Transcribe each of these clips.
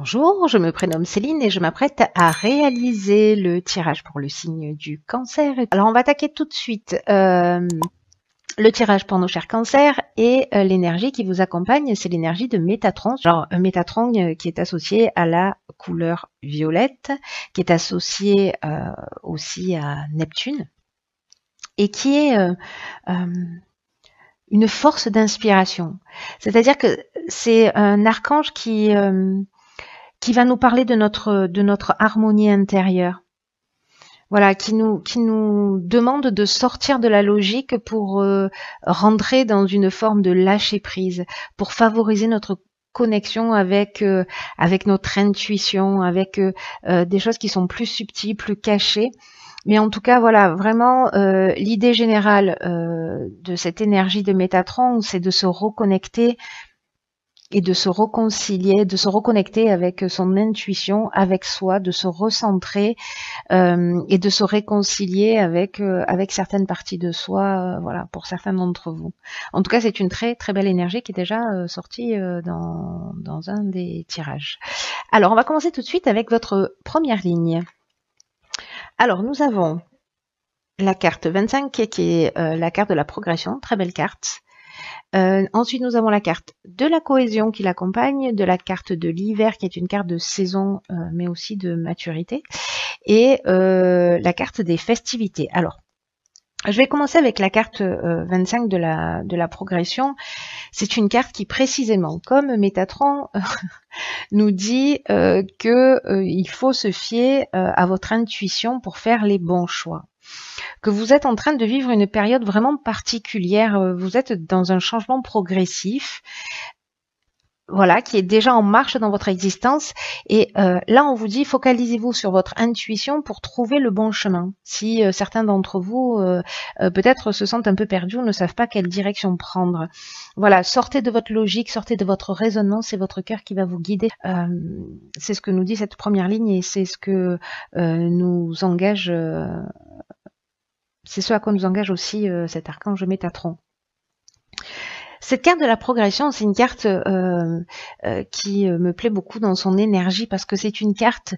Bonjour, je me prénomme Céline et je m'apprête à réaliser le tirage pour le signe du cancer. Alors on va attaquer tout de suite euh, le tirage pour nos chers cancers et euh, l'énergie qui vous accompagne, c'est l'énergie de Métatron. Alors euh, Métatron qui est associé à la couleur violette, qui est associé aussi à Neptune et qui est une force d'inspiration. C'est-à-dire que c'est un archange qui qui va nous parler de notre, de notre harmonie intérieure. Voilà, qui nous, qui nous demande de sortir de la logique pour euh, rentrer dans une forme de lâcher prise, pour favoriser notre connexion avec euh, avec notre intuition, avec euh, des choses qui sont plus subtiles, plus cachées. Mais en tout cas, voilà, vraiment, l'idée générale de cette énergie de Métatron, c'est de se reconnecter et de se reconcilier, de se reconnecter avec son intuition, avec soi, de se recentrer euh, et de se réconcilier avec euh, avec certaines parties de soi. Euh, voilà, pour certains d'entre vous. En tout cas, c'est une très très belle énergie qui est déjà sortie dans dans un des tirages. Alors, on va commencer tout de suite avec votre première ligne. Alors, nous avons la carte 25 qui est la carte de la progression, très belle carte. Euh, ensuite, nous avons la carte de la cohésion qui l'accompagne, de la carte de l'hiver qui est une carte de saison euh, mais aussi de maturité, et euh, la carte des festivités. Alors, je vais commencer avec la carte 25 de la progression. C'est une carte qui précisément, comme Métatron, nous dit qu'il faut se fier à votre intuition pour faire les bons choix que vous êtes en train de vivre une période vraiment particulière. Euh, vous êtes dans un changement progressif voilà, qui est déjà en marche dans votre existence. Et euh, là, on vous dit, focalisez-vous sur votre intuition pour trouver le bon chemin. Si euh, certains d'entre vous, peut-être, se sentent un peu perdus, ou ne savent pas quelle direction prendre. Voilà, sortez de votre logique, sortez de votre raisonnement, c'est votre cœur qui va vous guider. c'est ce que nous dit cette première ligne et c'est ce que nous engage c'est ce à quoi nous engage aussi euh, cet archange Métatron. Cette carte de la progression, c'est une carte euh, euh, qui me plaît beaucoup dans son énergie parce que c'est une carte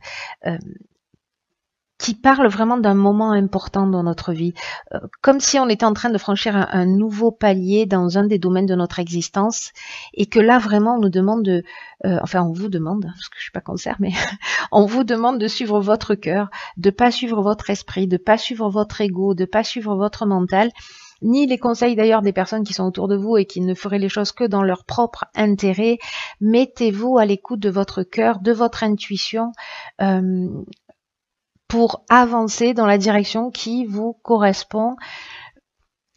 qui parle vraiment d'un moment important dans notre vie, euh, comme si on était en train de franchir un, nouveau palier dans un des domaines de notre existence, et que là vraiment on nous demande de, euh, enfin on vous demande, parce que je suis pas cancer, mais on vous demande de suivre votre cœur, de pas suivre votre esprit, de pas suivre votre ego, de pas suivre votre mental, ni les conseils d'ailleurs des personnes qui sont autour de vous et qui ne feraient les choses que dans leur propre intérêt. Mettez-vous à l'écoute de votre cœur, de votre intuition. Euh, pour avancer dans la direction qui vous correspond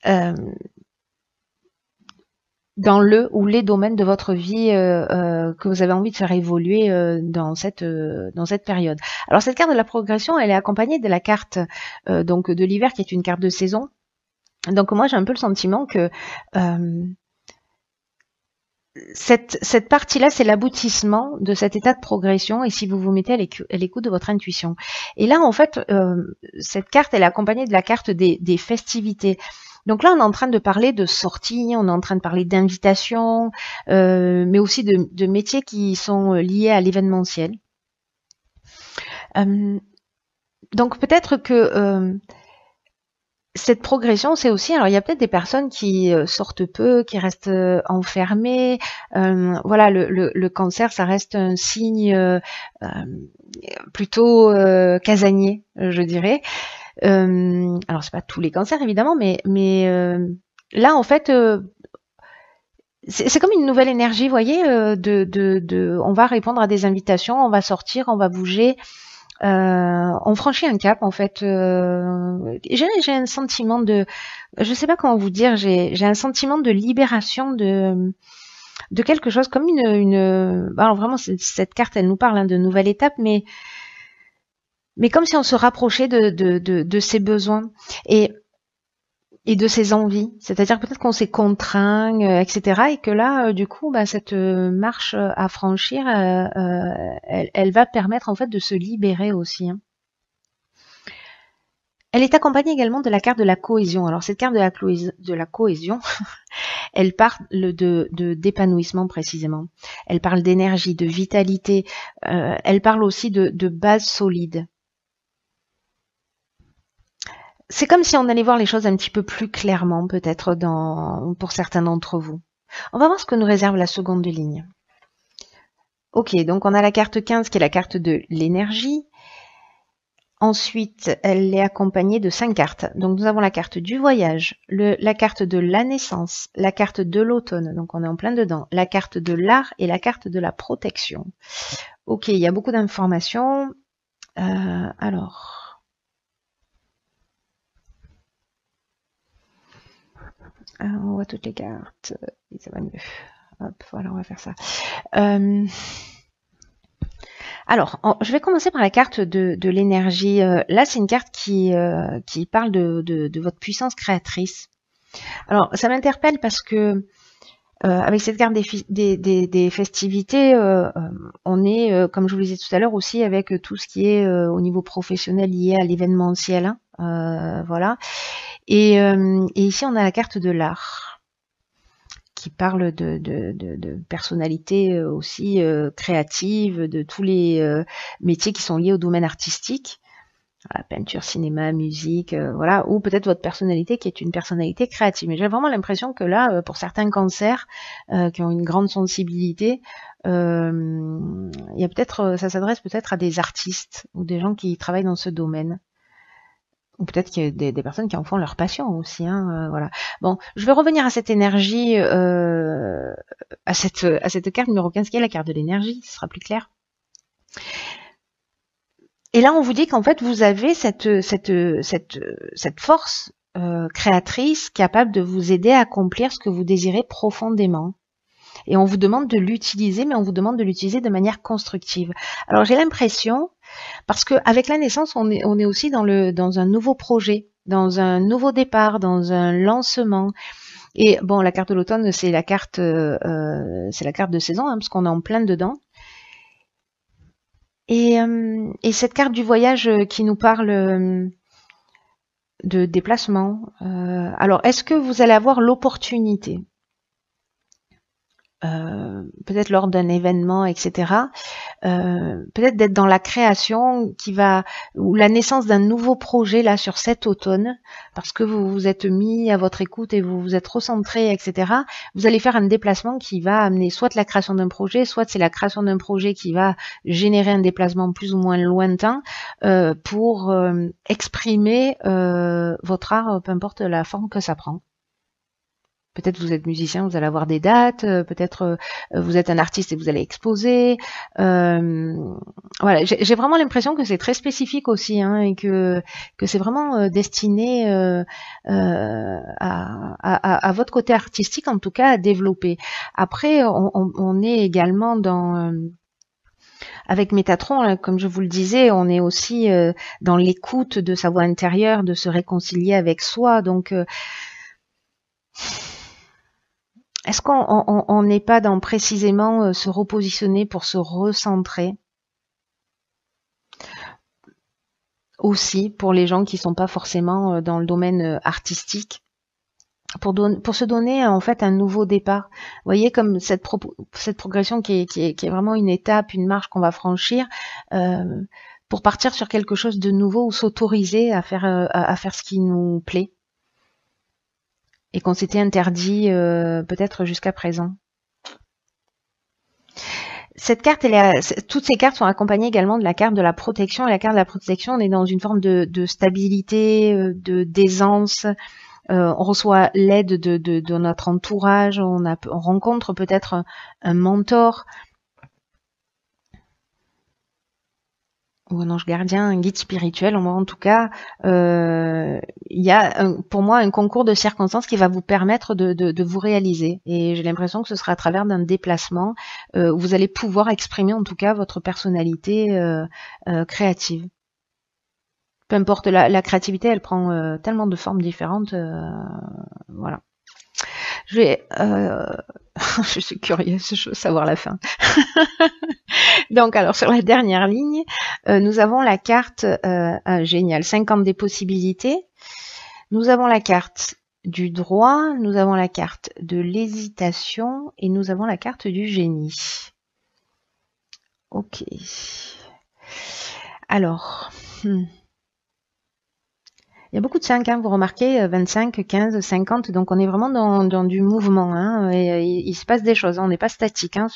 euh, dans le ou les domaines de votre vie euh, euh, que vous avez envie de faire évoluer dans cette dans cette période. Alors cette carte de la progression, elle est accompagnée de la carte donc de l'hiver qui est une carte de saison. Donc moi j'ai un peu le sentiment que cette, cette partie-là, c'est l'aboutissement de cet état de progression et si vous vous mettez à l'écoute de votre intuition. Et là, en fait, euh, cette carte, elle est accompagnée de la carte des, des, festivités. Donc là, on est en train de parler de sorties, on est en train de parler d'invitations, euh, mais aussi de, de, métiers qui sont euh, liés à l'événementiel. donc peut-être que cette progression, c'est aussi, alors il y a peut-être des personnes qui euh, sortent peu, qui restent euh, enfermées. Euh, voilà, le, le, cancer, ça reste un signe plutôt casanier, je dirais. alors c'est pas tous les cancers évidemment, mais mais là en fait. c'est comme une nouvelle énergie, vous voyez, de, de, on va répondre à des invitations, on va sortir, on va bouger. Euh, on franchit un cap en fait. Euh, j'ai un sentiment de, je sais pas comment vous dire, j'ai un sentiment de libération de de quelque chose comme une, une bah, alors vraiment cette carte elle nous parle hein, de nouvelle étape mais mais comme si on se rapprochait de, de, de, de ses besoins et et de ses envies. C'est-à-dire peut-être qu'on s'est contraint, euh, etc. Et que là, euh, du coup, bah, cette euh, marche à franchir, elle, va permettre en fait de se libérer aussi. Hein. Elle est accompagnée également de la carte de la cohésion. Alors cette carte de la, cohésion, elle parle de d'épanouissement précisément. Elle parle d'énergie, de vitalité. elle parle aussi de, de base solide c'est comme si on allait voir les choses un petit peu plus clairement, peut-être pour certains d'entre vous. On va voir ce que nous réserve la seconde ligne. Ok, donc on a la carte 15 qui est la carte de l'énergie. Ensuite, elle est accompagnée de cinq cartes. Donc nous avons la carte du voyage, le, la carte de la naissance, la carte de l'automne, donc on est en plein dedans, la carte de l'art et la carte de la protection. Ok, il y a beaucoup d'informations. Euh, alors, on voit toutes les cartes ça va mieux. Hop, voilà, on va faire ça. Euh, alors, je vais commencer par la carte de, l'énergie. Euh, là, c'est une carte qui, euh, qui parle de, votre puissance créatrice. Alors, ça m'interpelle parce que euh, avec cette carte des, festivités, euh, euh, on est, comme je vous le disais tout à l'heure, aussi avec tout ce qui est au niveau professionnel lié à l'événementiel. Hein. voilà. Et, ici, on a la carte de l'art qui parle de, de, de personnalités aussi créatives, de tous les métiers qui sont liés au domaine artistique peinture, cinéma, musique, euh, voilà, ou peut-être votre personnalité qui est une personnalité créative. Mais j'ai vraiment l'impression que là, euh, pour certains cancers euh, qui ont une grande sensibilité, il y a peut-être, ça s'adresse peut-être à des artistes ou des gens qui travaillent dans ce domaine. Ou peut-être qu'il y a des, personnes qui en font leur passion aussi, hein, voilà. Bon, je vais revenir à cette énergie, à cette à cette carte numéro 15 qui est la carte de l'énergie, ce sera plus clair. Et là, on vous dit qu'en fait, vous avez cette, cette, cette, cette force euh, créatrice capable de vous aider à accomplir ce que vous désirez profondément. Et on vous demande de l'utiliser, mais on vous demande de l'utiliser de manière constructive. Alors j'ai l'impression, parce qu'avec la naissance, on est, on est aussi dans, le, dans un nouveau projet, dans un nouveau départ, dans un lancement. Et bon, la carte de l'automne, c'est la carte, euh, euh, c'est la carte de saison, hein, parce qu'on est en plein dedans. Euh, et, cette carte du voyage euh, qui nous parle euh, de déplacement, alors est-ce que vous allez avoir l'opportunité euh, peut-être lors d'un événement, etc. Euh, peut-être d'être dans la création qui va ou la naissance d'un nouveau projet là sur cet automne, parce que vous vous êtes mis à votre écoute et vous vous êtes recentré, etc. Vous allez faire un déplacement qui va amener soit la création d'un projet, soit c'est la création d'un projet qui va générer un déplacement plus ou moins lointain euh, pour exprimer votre art, peu importe la forme que ça prend. Peut-être vous êtes musicien, vous allez avoir des dates. Euh, peut-être euh, vous êtes un artiste et vous allez exposer. Euh, voilà, j'ai vraiment l'impression que c'est très spécifique aussi hein, et que que c'est vraiment destiné à, à, votre côté artistique en tout cas à développer. Après, on, est également dans avec Métatron, hein, comme je vous le disais, on est aussi dans l'écoute de sa voix intérieure, de se réconcilier avec soi. Donc, est-ce qu'on n'est pas dans précisément euh, se repositionner pour se recentrer aussi pour les gens qui ne sont pas forcément euh, dans le domaine euh, artistique pour, pour se donner en fait un nouveau départ. Vous voyez comme cette, cette progression qui est, vraiment une étape, une marche qu'on va franchir pour partir sur quelque chose de nouveau ou s'autoriser à faire, à faire ce qui nous plaît et qu'on s'était interdit euh, peut-être jusqu'à présent. Cette carte, elle toutes ces cartes sont accompagnées également de la carte de la protection. Et la carte de la protection, on est dans une forme de, stabilité, euh, de d'aisance. Euh, on reçoit l'aide de, notre entourage, on rencontre peut-être un mentor, ou un ange gardien, un guide spirituel, en tout cas, euh, il y a pour moi un concours de circonstances qui va vous permettre de, vous réaliser. Et j'ai l'impression que ce sera à travers d'un déplacement où euh, vous allez pouvoir exprimer en tout cas votre personnalité euh, créative. Peu importe, la, la créativité, elle prend tellement de formes différentes. voilà. Je vais, euh, je suis curieuse, je veux savoir la fin. Donc alors sur la dernière ligne, euh, nous avons la carte euh, ah, géniale, 50 des possibilités. Nous avons la carte du droit, nous avons la carte de l'hésitation et nous avons la carte du génie. Ok. Alors. Hmm. Il y a beaucoup de 5, hein, vous remarquez, 25, 15, 50, donc on est vraiment dans, du mouvement, hein, et, euh, il se passe des choses, hein, on n'est pas statique hein,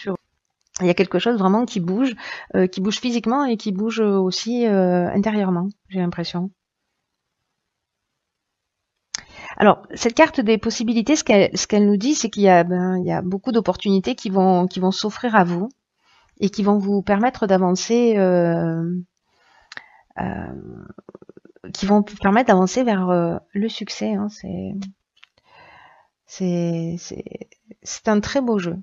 Il y a quelque chose vraiment qui bouge, euh, qui bouge physiquement et qui bouge euh, aussi intérieurement, j'ai l'impression. Alors, cette carte des possibilités, ce qu'elle nous dit, c'est qu'il y, ben, y, a beaucoup d'opportunités qui vont, qui vont s'offrir à vous et qui vont vous permettre d'avancer euh, qui vont permettre d'avancer vers euh, le succès. Hein, c'est, c'est, un très beau jeu.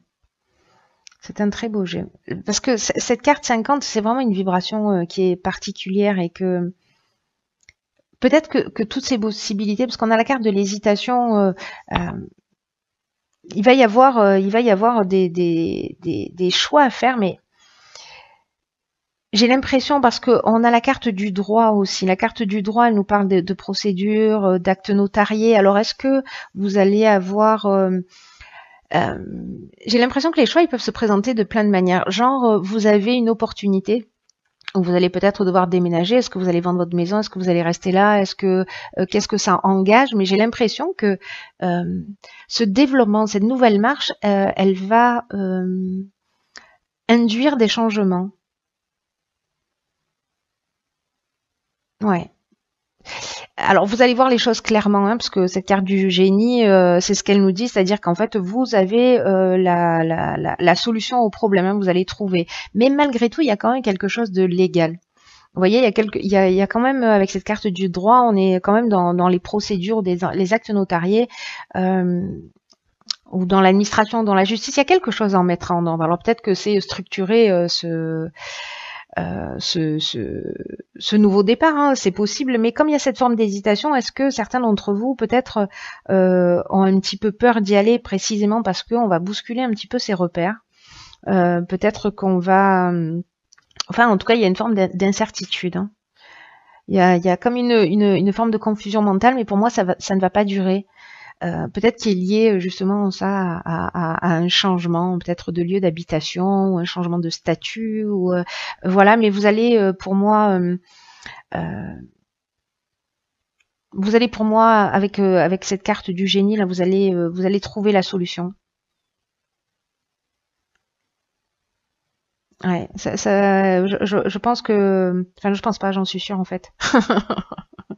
C'est un très beau jeu. Parce que cette carte 50, c'est vraiment une vibration euh, qui est particulière et que peut-être que, toutes ces possibilités, parce qu'on a la carte de l'hésitation, euh, il va y avoir, il va y avoir des, des, des, choix à faire, mais j'ai l'impression parce qu'on a la carte du droit aussi. La carte du droit, elle nous parle de, procédures, euh, d'actes notariés. Alors est-ce que vous allez avoir euh, euh, J'ai l'impression que les choix, ils peuvent se présenter de plein de manières. Genre, vous avez une opportunité. Où vous allez peut-être devoir déménager. Est-ce que vous allez vendre votre maison Est-ce que vous allez rester là Est-ce que qu'est-ce que ça engage Mais j'ai l'impression que ce développement, cette nouvelle marche, elle va induire des changements Ouais. Alors vous allez voir les choses clairement, hein, parce que cette carte du génie, euh, c'est ce qu'elle nous dit, c'est-à-dire qu'en fait vous avez euh, la, solution au problème, hein, vous allez trouver. Mais malgré tout, il y a quand même quelque chose de légal. Vous voyez, il y, a il, y a, quand même, euh, avec cette carte du droit, on est quand même dans, les procédures, les actes notariés, ou dans l'administration, dans la justice, il y a quelque chose à en mettre en ordre. Alors peut-être que c'est structuré ce euh, ce, ce, nouveau départ. Hein. c'est possible, mais comme il y a cette forme d'hésitation, est-ce que certains d'entre vous peut-être euh, ont un petit peu peur d'y aller précisément parce qu'on va bousculer un petit peu ses repères euh, Peut-être qu'on va... Enfin, en tout cas, il y a une forme d'incertitude. Hein. Il, y a, il y a, comme une, une, une, forme de confusion mentale, mais pour moi, ça, va, ça ne va pas durer. Euh, peut-être qu'il est lié euh, justement ça à, un changement peut-être de lieu d'habitation ou un changement de statut ou euh, voilà mais vous allez pour moi vous allez pour moi avec avec cette carte du génie là vous allez vous allez trouver la solution ouais ça, je, je, pense que enfin je pense pas j'en suis sûre en fait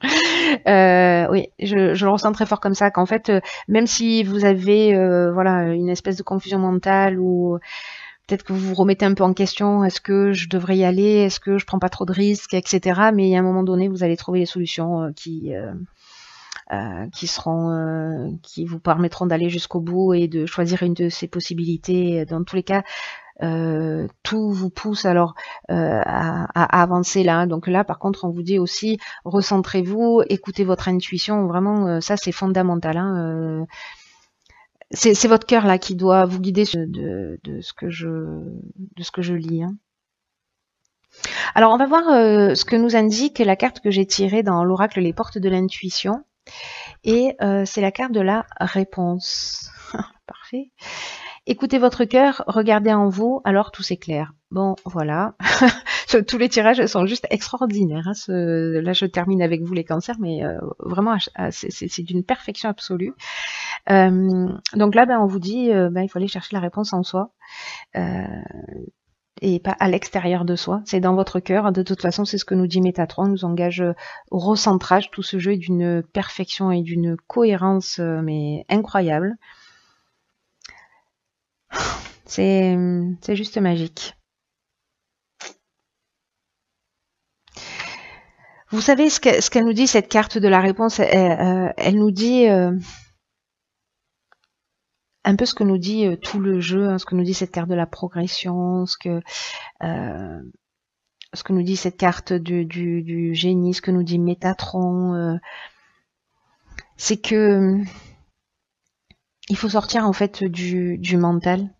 Euh, oui, je, le ressens très fort comme ça, qu'en fait, euh, même si vous avez euh, voilà une espèce de confusion mentale ou peut-être que vous vous remettez un peu en question, est-ce que je devrais y aller, est-ce que je prends pas trop de risques, etc. Mais à un moment donné, vous allez trouver les solutions qui qui seront, qui vous permettront d'aller jusqu'au bout et de choisir une de ces possibilités. Dans tous les cas, euh, tout vous pousse alors euh, à, avancer là. Donc là, par contre, on vous dit aussi recentrez-vous, écoutez votre intuition. Vraiment, euh, ça c'est fondamental. Hein, c'est votre cœur là qui doit vous guider de, ce que je de ce que je lis. Hein. Alors on va voir ce que nous indique la carte que j'ai tirée dans l'oracle Les portes de l'intuition. Et c'est la carte de la réponse. Parfait. Écoutez votre cœur, regardez en vous, alors tout s'éclaire. Bon, voilà. Tous les tirages sont juste extraordinaires. Hein, là, je termine avec vous les cancers, mais euh, vraiment, c'est d'une perfection absolue. Euh, donc là, ben, on vous dit, euh, ben, il faut aller chercher la réponse en soi. et pas à l'extérieur de soi, c'est dans votre cœur. Hein. De toute façon, c'est ce que nous dit Métatron, nous engage au recentrage. Tout ce jeu est d'une perfection et d'une cohérence mais incroyable. C'est juste magique. Vous savez ce qu'elle nous dit, cette carte de la réponse Elle, euh, nous dit euh, un peu ce que nous dit euh, tout le jeu, hein, ce que nous dit cette carte de la progression, ce que, ce que nous dit cette carte du, génie, ce que nous dit Métatron. C'est que il faut sortir en fait du mental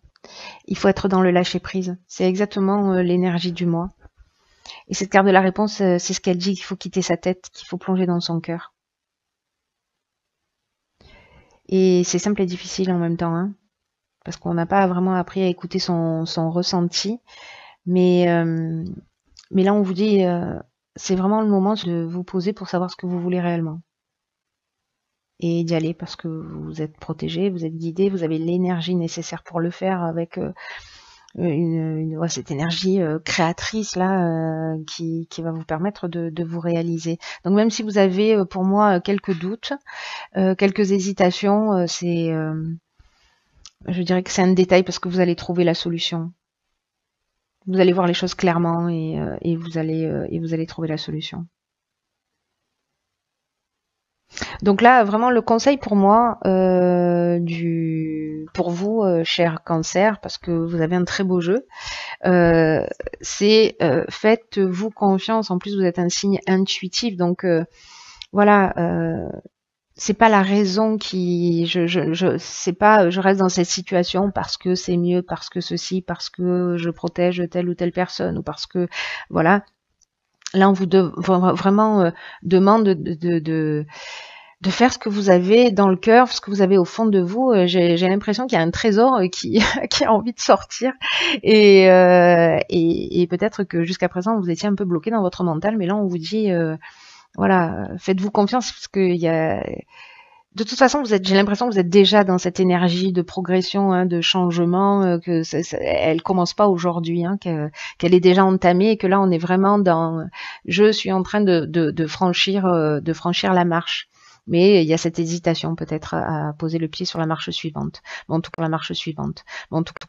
il faut être dans le lâcher prise. C'est exactement euh, l'énergie du moi. Et cette carte de la réponse, euh, c'est ce qu'elle dit, qu'il faut quitter sa tête, qu'il faut plonger dans son cœur. Et c'est simple et difficile en même temps, hein, parce qu'on n'a pas vraiment appris à écouter son, ressenti. Euh, mais là, on vous dit, c'est vraiment le moment de vous poser pour savoir ce que vous voulez réellement et d'y aller parce que vous êtes protégé, vous êtes guidé, vous avez l'énergie nécessaire pour le faire avec euh, une, une cette énergie euh, créatrice là euh, qui, qui, va vous permettre de, de, vous réaliser. Donc même si vous avez pour moi quelques doutes, quelques hésitations, c'est je dirais que c'est un détail parce que vous allez trouver la solution. Vous allez voir les choses clairement et, et vous allez et vous allez trouver la solution. Donc là, vraiment, le conseil pour moi, euh, du, pour vous, euh, cher cancer, parce que vous avez un très beau jeu, euh, c'est faites-vous confiance. En plus, vous êtes un signe intuitif, donc voilà. c'est pas la raison qui, je, je, je c'est pas, je reste dans cette situation parce que c'est mieux, parce que ceci, parce que je protège telle ou telle personne, ou parce que, voilà, Là, on vous euh, demande vraiment demande de, de, de, faire ce que vous avez dans le cœur, ce que vous avez au fond de vous. Euh, j'ai l'impression qu'il y a un trésor euh, qui, qui a envie de sortir. Et, et, peut-être que jusqu'à présent, vous étiez un peu bloqué dans votre mental, mais là, on vous dit, voilà, faites-vous confiance, parce qu'il y a de toute façon, vous êtes, j'ai l'impression que vous êtes déjà dans cette énergie de progression, hein, de changement, euh, que elle commence pas aujourd'hui, hein, qu'elle est déjà entamée et que là, on est vraiment dans, je suis en train de, franchir, euh, de franchir la marche. Mais il y a cette hésitation peut-être à poser le pied sur la marche suivante. Bon, en tout cas, la marche suivante. Bon, tout cas,